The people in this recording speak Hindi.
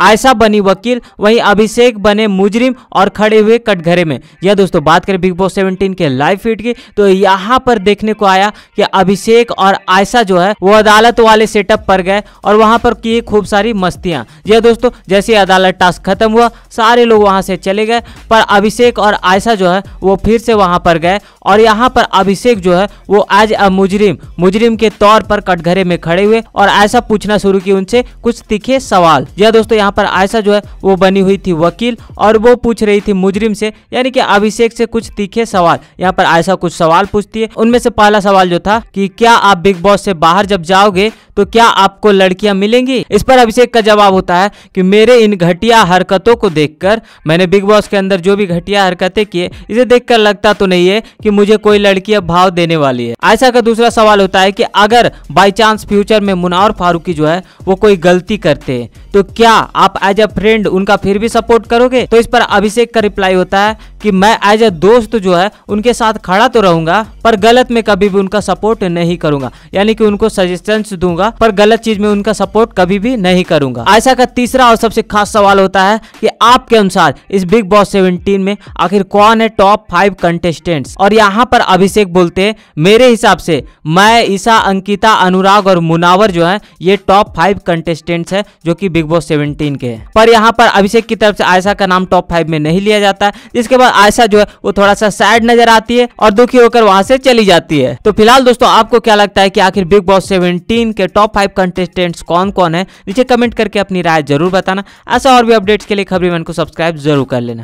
आयशा बनी वकील वहीं अभिषेक बने मुजरिम और खड़े हुए कटघरे में यह दोस्तों बात करें बिग बॉस 17 के लाइव फीड की तो यहाँ पर देखने को आया कि अभिषेक और आयशा जो है वो अदालत वाले सेटअप पर गए और वहां पर किए खूब सारी मस्तियां यह दोस्तों जैसे अदालत टास्क खत्म हुआ सारे लोग वहां से चले गए पर अभिषेक और आयशा जो है वो फिर से वहां पर गए और यहाँ पर अभिषेक जो है वो एज अ मुजरिम मुजरिम के तौर पर कटघरे में खड़े हुए और ऐसा पूछना शुरू की उनसे कुछ तीखे सवाल यह दोस्तों यहाँ पर आयशा जो है वो बनी हुई थी वकील और वो पूछ रही थी मुजरिम से यानी कि अभिषेक से कुछ तीखे सवाल यहाँ पर आयशा कुछ सवाल पूछती है उनमें से पहला सवाल जो था कि क्या आप बिग बॉस से बाहर जब जाओगे तो क्या आपको लड़कियां मिलेंगी इस पर अभिषेक का जवाब होता है कि मेरे इन घटिया हरकतों को देखकर मैंने बिग बॉस के अंदर जो भी घटिया हरकतें किए इसे देखकर लगता तो नहीं है कि मुझे कोई लड़की अब भाव देने वाली है ऐसा का दूसरा सवाल होता है कि अगर बाई चांस फ्यूचर में मुनावर फारूकी जो है वो कोई गलती करते हैं तो क्या आप एज अ फ्रेंड उनका फिर भी सपोर्ट करोगे तो इस पर अभिषेक का रिप्लाई होता है कि मैं एज ए दोस्त जो है उनके साथ खड़ा तो रहूंगा पर गलत में कभी भी उनका सपोर्ट नहीं करूंगा यानी कि उनको सजेशंस दूंगा पर गलत चीज में उनका सपोर्ट कभी भी नहीं करूंगा ऐसा का तीसरा और सबसे खास सवाल होता है कि आपके अनुसार इस बिग बॉस सेवेंटीन में आखिर कौन है टॉप फाइव कंटेस्टेंट और यहाँ पर अभिषेक बोलते हैं मेरे हिसाब से मैं ईसा अंकिता अनुराग और मुनावर जो है ये टॉप फाइव कंटेस्टेंट है जो की बिग बॉस सेवेंटीन के पर यहाँ पर अभिषेक की तरफ से आयशा का नाम टॉप फाइव में नहीं लिया जाता है जिसके बाद आयशा जो है वो थोड़ा सा सैड नजर आती है और दुखी होकर वहां से चली जाती है तो फिलहाल दोस्तों आपको क्या लगता है कि आखिर बिग बॉस सेवनटीन के टॉप फाइव कंटेस्टेंट्स कौन कौन है नीचे कमेंट करके अपनी राय जरूर बताना ऐसा और भी अपडेट्स के लिए खबरें वन को सब्सक्राइब जरूर कर लेना